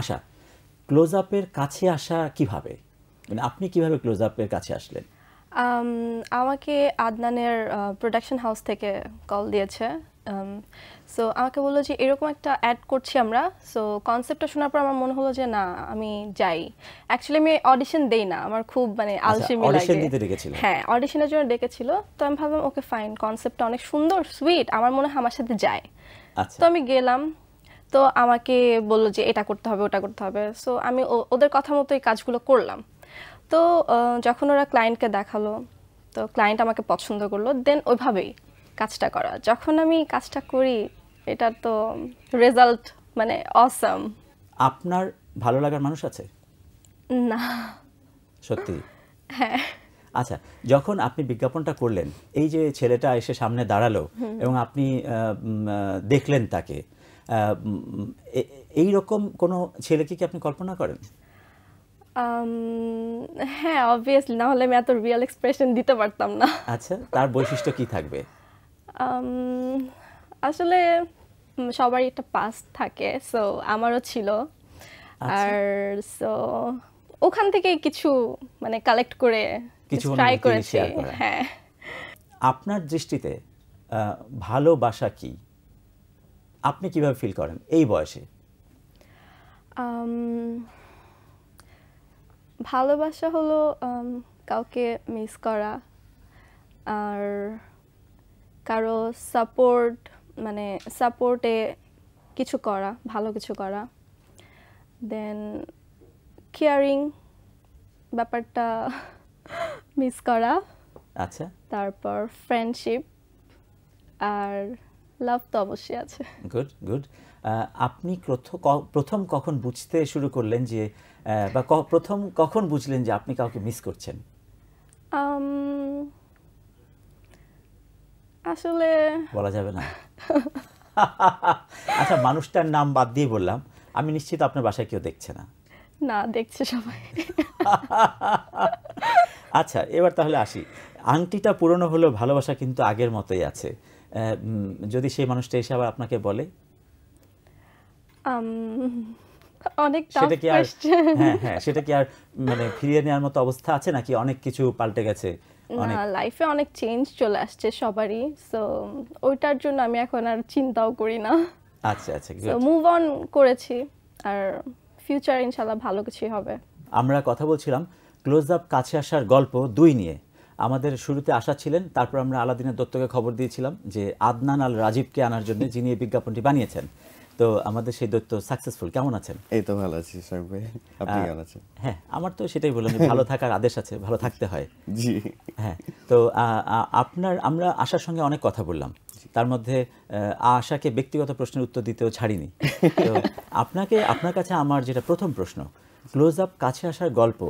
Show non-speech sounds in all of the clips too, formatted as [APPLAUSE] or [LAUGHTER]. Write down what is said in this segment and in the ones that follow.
আসা ক্লোজ আপের কাছে আসা কিভাবে মানে আপনি কিভাবে ক্লোজ আপের কাছে আসলেন আমাকে আদনানের প্রোডাকশন হাউস থেকে কল দিয়েছে সো আমাকে বললো যে এরকম একটা অ্যাড করছি আমরা সো কনসেপ্টটা শোনার পর আমার মনে হলো যে না আমি যাই অ্যাকচুয়ালি আমি অডিশন দেই না আমার খুব মানে আচ্ছা, আলসেমি লাগে হ্যাঁ অডিশনের জন্য ডেকেছিল তো আমি ভাবলাম ওকে ফাইন কনসেপ্টটা অনেক সুন্দর সুইট আমার মনে হয় আমার সাথে যায় আচ্ছা। তো আমি গেলাম তো আমাকে বললো যে এটা করতে হবে ওটা করতে হবে সো আমি ওদের কথা মতো এই কাজগুলো করলাম তো যখন ওরা ক্লায়েন্টকে দেখালো তো ক্লায়েন্ট আমাকে পছন্দ করলো দেন ওইভাবেই কাজটা করা যখন আমি কাজটা করি এটা তো রেজাল্ট মানে অসাম আপনার ভালো লাগার মানুষ আছে না সত্যি [LAUGHS] হ্যাঁ আচ্ছা যখন আপনি বিজ্ঞাপনটা করলেন এই যে ছেলেটা এসে সামনে দাঁড়ালো এবং আপনি দেখলেন তাকে এই রকম কোনো ছেলেকে কি আপনি কল্পনা করেন হ্যাঁ অবভিয়াসলি না হলে আমি এত রিয়েল এক্সপ্রেশন দিতে পারতাম না আচ্ছা তার বৈশিষ্ট্য কি থাকবে আসলে সবারই একটা পাস থাকে সো আমারও ছিল আচ্ছা। আর সো ওখান থেকে কিছু মানে কালেক্ট করে কিছু ট্রাই করেছি হ্যাঁ আপনার দৃষ্টিতে ভালোবাসা কি আপনি কিভাবে ফিল করেন এই বয়সে ভালোবাসা হলো কাউকে মিস করা আর কারো সাপোর্ট মানে সাপোর্টে কিছু করা ভালো কিছু করা দেন কেয়ারিং ব্যাপারটা মিস [LAUGHS] করা আচ্ছা তারপর ফ্রেন্ডশিপ আর লাভ তো অবশ্যই আছে গুড গুড আপনি প্রথম কখন বুঝতে শুরু করলেন যে বা প্রথম কখন বুঝলেন যে আপনি কাউকে মিস করছেন আসলে বলা যাবে না [LAUGHS] আচ্ছা মানুষটার নাম বাদ দিয়ে বললাম আমি নিশ্চিত আপনার বাসায় কেউ দেখছে না না দেখছে সবাই [LAUGHS] আচ্ছা এবার তাহলে আসি আংটিটা পুরনো হলেও ভালোবাসা কিন্তু আগের মতোই আছে যদি সেই মানুষটা এসে আবার আপনাকে বলে অনেক সেটা কি আর হ্যাঁ, হ্যাঁ সেটা কি আর মানে ফিরিয়ে নেওয়ার মতো অবস্থা আছে নাকি অনেক কিছু পাল্টে গেছে না লাইফে অনেক চেঞ্জ চলে আসছে সবারই সো ওইটার জন্য আমি এখন আর চিন্তাও করি না আচ্ছা আচ্ছা মুভ অন করেছি আর ফিউচার ইনশাল্লাহ ভালো কিছু হবে আমরা কথা বলছিলাম ক্লোজ আপ কাছে আসার গল্প দুই নিয়ে আমাদের শুরুতে আসা ছিলেন তারপর আমরা আলাদিনের দত্তকে খবর দিয়েছিলাম যে আদনান আল রাজীবকে আনার জন্য যিনি এই বিজ্ঞাপনটি বানিয়েছেন তো আমাদের সেই দৈত্য সাকসেসফুল কেমন আছেন এই তো ভালো আছি সাহেব ভাই আপনি কেমন আছেন হ্যাঁ আমার তো সেটাই বললাম ভালো থাকার আদেশ আছে ভালো থাকতে হয় জি হ্যাঁ তো আপনার আমরা আশার সঙ্গে অনেক কথা বললাম তার মধ্যে আশাকে ব্যক্তিগত প্রশ্নের উত্তর দিতেও ছাড়িনি তো আপনাকে আপনার কাছে আমার যেটা প্রথম প্রশ্ন ক্লোজ আপ কাছে আসার গল্প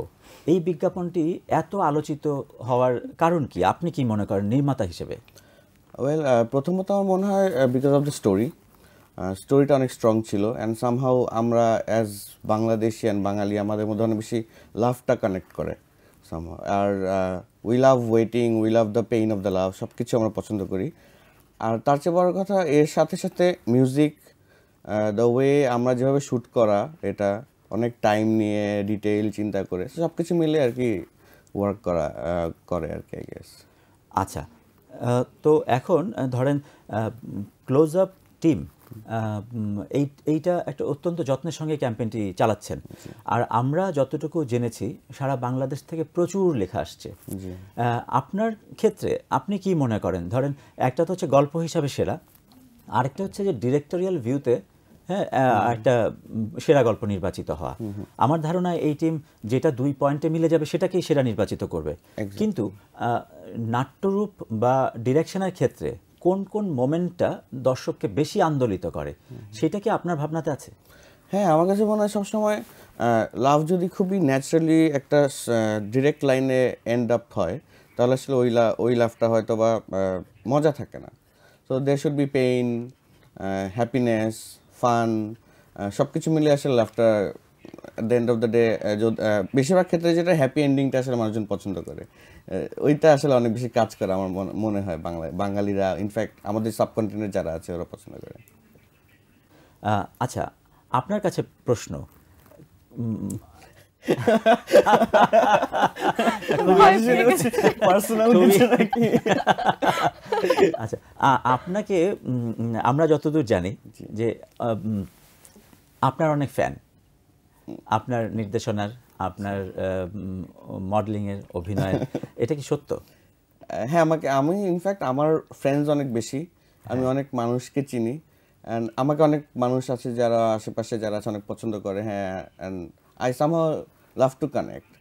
এই বিজ্ঞাপনটি এত আলোচিত হওয়ার কারণ কি আপনি কি মনে করেন নির্মাতা হিসেবে ওয়েল প্রথমত আমার মনে হয় বিকজ অফ দ্য স্টোরি স্টোরিটা অনেক স্ট্রং ছিল অ্যান্ড সামহাউ আমরা অ্যাজ বাংলাদেশি অ্যান্ড বাঙালি আমাদের মধ্যে অনেক বেশি লাভটা কানেক্ট করে সামহাউ আর we love waiting we love the pain of the love সব কিছু আমরা পছন্দ করি আর তার চেয়ে বড় কথা এর সাথে সাথে মিউজিক দ্য ওয়ে আমরা যেভাবে শ্যুট করা এটা অনেক টাইম নিয়ে ডিটেইল চিন্তা করে সব কিছু মিলে আর কি ওয়ার্ক করা করে আর কি গেস আচ্ছা তো এখন ধরেন ক্লোজ আপ টিম এই এইটা একটা অত্যন্ত যত্নের সঙ্গে ক্যাম্পেইনটি চালাচ্ছেন আর আমরা যতটুকু জেনেছি সারা বাংলাদেশ থেকে প্রচুর লেখা আসছে আপনার ক্ষেত্রে আপনি কি মনে করেন ধরেন একটা তো হচ্ছে গল্প হিসাবে সেরা আরেকটা হচ্ছে যে ডিরেক্টোরিয়াল ভিউতে হ্যাঁ একটা সেরা গল্প নির্বাচিত হওয়া আমার ধারণা এই টিম যেটা দুই পয়েন্টে মিলে যাবে সেটাকেই সেরা নির্বাচিত করবে কিন্তু নাট্যরূপ বা ডিরেকশনের ক্ষেত্রে কোন কোন মোমেন্টটা দর্শককে বেশি আন্দোলিত করে সেটা কি আপনার ভাবনাতে আছে হ্যাঁ আমার কাছে মনে হয় সবসময় লাভ যদি খুবই ন্যাচারালি একটা ডিরেক্ট লাইনে এন্ড আপ হয় তাহলে আসলে ওই লাভ ওই লাভটা হয়তো বা মজা থাকে না তো they should be pain happiness fun সব কিছু মিলে আসলে laughter the end of the day বেশিরভাগ ক্ষেত্রে যেটা হ্যাপি এন্ডিংটা আসলে মানুষজন পছন্দ করে ওইটা আসলে অনেক বেশি কাজ করে আমার মনে হয় বাংলায় বাঙালিরা ইনফ্যাক্ট আমাদের সাবকন্টিনেন্ট যারা আছে ওরা পছন্দ করে আচ্ছা আপনার কাছে প্রশ্ন পার্সোনাল [LAUGHS] [LAUGHS] আচ্ছা আপনাকে আমরা যতদূর জানি যে আপনার অনেক ফ্যান আপনার নির্দেশনার আপনার মডেলিংয়ের অভিনয়ের [LAUGHS] এটা কি সত্য হ্যাঁ আমাকে আমি ইনফ্যাক্ট আমার ফ্রেন্ডস অনেক বেশি আমি হ্যাঁ। অনেক মানুষকে চিনি অ্যান্ড আমাকে অনেক মানুষ আছে যারা আশেপাশে যারা আছে অনেক পছন্দ করে হ্যাঁ and I somehow love to connect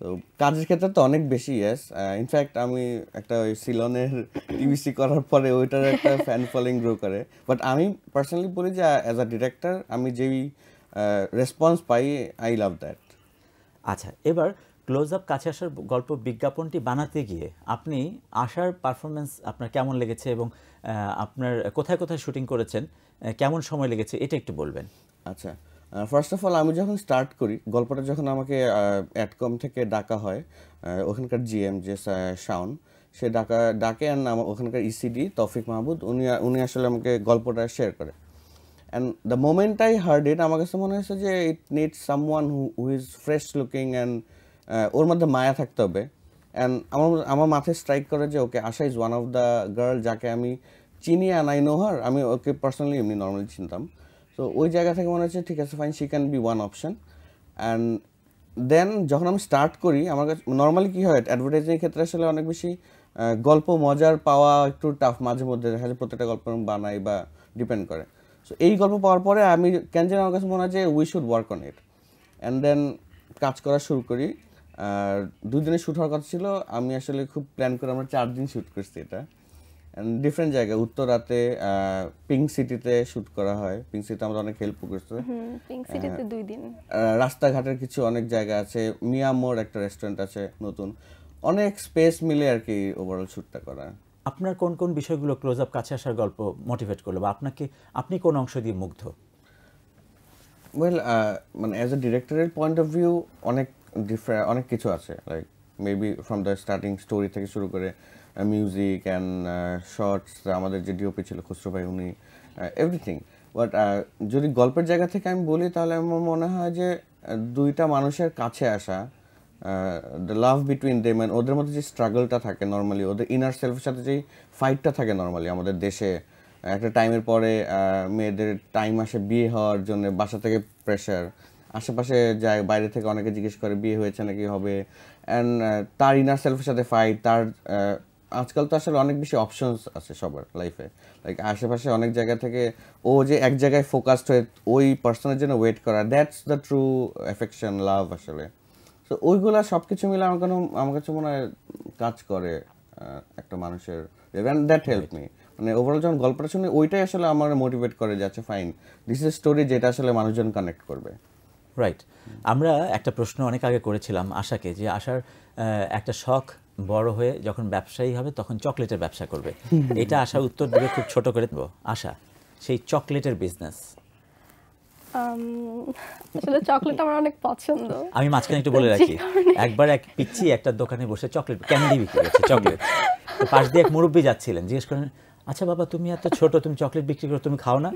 তো কাজের ক্ষেত্রে তো অনেক বেশি ইয়েস ইনফ্যাক্ট আমি একটা ওই সিলনের টিভিসি করার পরে ওইটার একটা ফ্যান ফলোয়িং গ্রো করে বাট আমি পার্সোনালি বলি যে অ্যাজ আ ডিরেক্টর আমি যেই রেসপন্স পাই আই লাভ দ্যাট আচ্ছা এবার ক্লোজ আপ কাছে আসার গল্প বিজ্ঞাপনটি বানাতে গিয়ে আপনি আসার পারফরমেন্স আপনার কেমন লেগেছে এবং আপনার কোথায় কোথায় শুটিং করেছেন কেমন সময় লেগেছে এটা একটু বলবেন আচ্ছা ফার্স্ট অফ অল আমি যখন স্টার্ট করি গল্পটা যখন আমাকে অ্যাটকম থেকে ডাকা হয় ওখানকার জিএম যে শাউন সে ডাকা ডাকে অ্যান্ড আমার ওখানকার ইসিডি e তফিক মাহমুদ উনি উনি আসলে আমাকে গল্পটা শেয়ার করে and the moment I heard it আমার কাছে মনে হয়েছে যে it need someone who who is fresh looking and ওর মধ্যে মায়া থাকতে হবে অ্যান্ড আমার আমার মাথায় স্ট্রাইক করে যে okay Asha is one of the girl যাকে আমি চিনি অ্যান্ড আই নো হার আমি ওকে পার্সোনালি এমনি নর্মালি চিনতাম তো ওই জায়গা থেকে মনে হচ্ছে ঠিক আছে fine she can be one option and then যখন আমি স্টার্ট করি আমার কাছে নর্মালি কী হয় অ্যাডভার্টাইজিংয়ের ক্ষেত্রে আসলে অনেক বেশি গল্প মজার পাওয়া একটু টাফ মাঝে মধ্যে দেখা যায় প্রত্যেকটা গল্প বানাই বা ডিপেন্ড করে সো এই গল্প পাওয়ার পরে আমি কেন যেন আমার কাছে মনে হয় যে we should work on it and then কাজ করা শুরু করি আর দিনে শ্যুট হওয়ার কথা ছিল আমি আসলে খুব প্ল্যান করে আমরা চার দিন শ্যুট করছি এটা ডিফারেন্ট জায়গায় উত্তরাতে পিঙ্ক সিটিতে শুট করা হয় পিঙ্ক সিটিতে আমরা অনেক হেল্প করেছি পিঙ্ক সিটিতে দুই দিন রাস্তাঘাটের কিছু অনেক জায়গা আছে মিয়া মোর একটা রেস্টুরেন্ট আছে নতুন অনেক স্পেস মিলে আর কি ওভারঅল শ্যুটটা করা আপনার কোন কোন বিষয়গুলো ক্লোজ আপ কাছে আসার গল্প মোটিভেট করলো বা আপনাকে আপনি কোন অংশ দিয়ে মুগ্ধ ওয়েল মানে অ্যাজ এ ডিরেক্টরের পয়েন্ট অফ ভিউ অনেক ডিফারেন্ট অনেক কিছু আছে like maybe from the starting story থেকে শুরু করে মিউজিক অ্যান্ড শর্টস আমাদের যে ডিওপি ছিল খুচরো ভাই উনি এভরিথিং বাট যদি গল্পের জায়গা থেকে আমি বলি তাহলে আমার মনে হয় যে দুইটা মানুষের কাছে আসা the love between them and ওদের মধ্যে যে স্ট্রাগলটা থাকে নর্মালি ওদের ইনার সেলফের সাথে যেই ফাইটটা থাকে নর্মালি আমাদের দেশে একটা টাইমের পরে মেয়েদের টাইম আসে বিয়ে হওয়ার জন্য বাসা থেকে প্রেশার আশেপাশে যায় বাইরে থেকে অনেকে জিজ্ঞেস করে বিয়ে হয়েছে নাকি হবে অ্যান্ড তার ইনার সেলফের সাথে ফাইট তার আজকাল তো আসলে অনেক বেশি অপশনস আছে সবার লাইফে লাইক আশেপাশে অনেক জায়গা থেকে ও যে এক জায়গায় ফোকাসড হয়ে ওই পার্সনের জন্য ওয়েট করা that's the true affection love আসলে তো ওইগুলো সব কিছু মিলে আমার কোনো আমার কাছে মনে হয় কাজ করে একটা মানুষের দ্যাট হেল্প মি মানে ওভারঅল যখন গল্পটা শুনি ওইটাই আসলে আমার মোটিভেট করে আচ্ছা ফাইন দিস ইজ স্টোরি যেটা আসলে মানুষজন কানেক্ট করবে রাইট আমরা একটা প্রশ্ন অনেক আগে করেছিলাম আশাকে যে আশার একটা শখ বড় হয়ে যখন ব্যবসায়ী হবে তখন চকলেটের ব্যবসা করবে এটা আশা উত্তর দিবে খুব ছোট করে আশা সেই চকলেটের বিজনেস আসলে চকলেট আমার অনেক পছন্দ আমি মাঝখানে একটু বলে রাখি একবার এক পিচ্ছি একটা দোকানে বসে চকলেট ক্যান্ডি বিক্রি করছে চকলেট পাশ দিয়ে এক মুরব্বী যাচ্ছিলেন জিজ্ঞেস করেন আচ্ছা বাবা তুমি এত ছোট তুমি চকলেট বিক্রি করো তুমি খাও না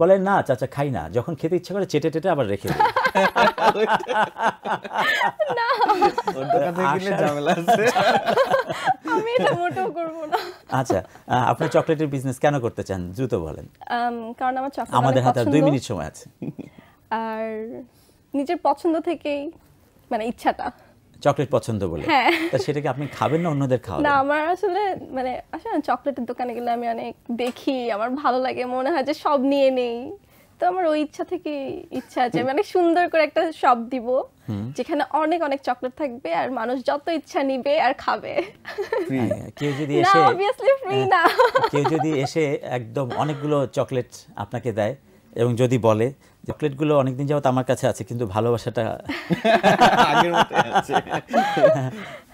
বলে না চাচা খাই না যখন খেতে ইচ্ছা করে চেটে টেটে আবার রেখে আচ্ছা আপনি চকলেটের বিজনেস কেন করতে চান দ্রুত বলেন কারণ আমার চকলেট আমাদের হাতে দুই মিনিট সময় আছে আর নিজের পছন্দ থেকেই মানে ইচ্ছাটা চকলেট পছন্দ বলে হ্যাঁ। তা সেটাকে আপনি খাবেন না অন্যদের খাওয়াবেন না আমার আসলে মানে আসলে চকলেটের দোকানে গেলে আমি অনেক দেখি আমার ভালো লাগে মনে হয় যে সব নিয়ে নেই তো আমার ওই ইচ্ছা থেকে ইচ্ছা আছে মানে সুন্দর করে একটা শপ দিব যেখানে অনেক অনেক চকলেট থাকবে আর মানুষ যত ইচ্ছা নিবে আর খাবে কেউ যদি এসে না হ্যাঁ, ফ্রি না কেউ যদি এসে একদম অনেকগুলো চকলেট আপনাকে দেয় এবং যদি বলে চকলেটগুলো অনেকদিন যাবত আমার কাছে আছে কিন্তু ভালোবাসাটা [LAUGHS]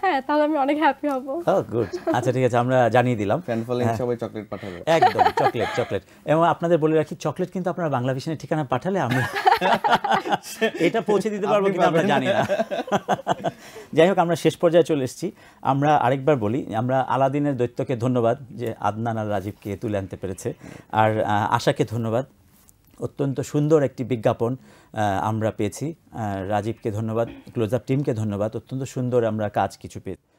হ্যাঁ তাহলে আমি অনেক হ্যাপি হব গুড oh, আচ্ছা ঠিক আছে আমরা জানিয়ে দিলাম ফ্যান ফলোয়িং সবাই চকলেট পাঠাবে একদম চকলেট চকলেট এবং আপনাদের বলে রাখি চকলেট কিন্তু আপনারা বাংলা ভিশনের ঠিকানা পাঠালে আমরা এটা পৌঁছে দিতে পারবো কিন্তু আমরা জানি না যাই হোক আমরা শেষ পর্যায়ে চলে এসেছি আমরা আরেকবার বলি আমরা আলাদিনের দৈত্যকে ধন্যবাদ যে আদনান আর রাজীবকে তুলে আনতে পেরেছে আর আশাকে ধন্যবাদ অত্যন্ত সুন্দর একটি বিজ্ঞাপন আমরা পেয়েছি রাজীবকে ধন্যবাদ ক্লোজ আপ টিমকে ধন্যবাদ অত্যন্ত সুন্দর আমরা কাজ কিছু পেয়েছি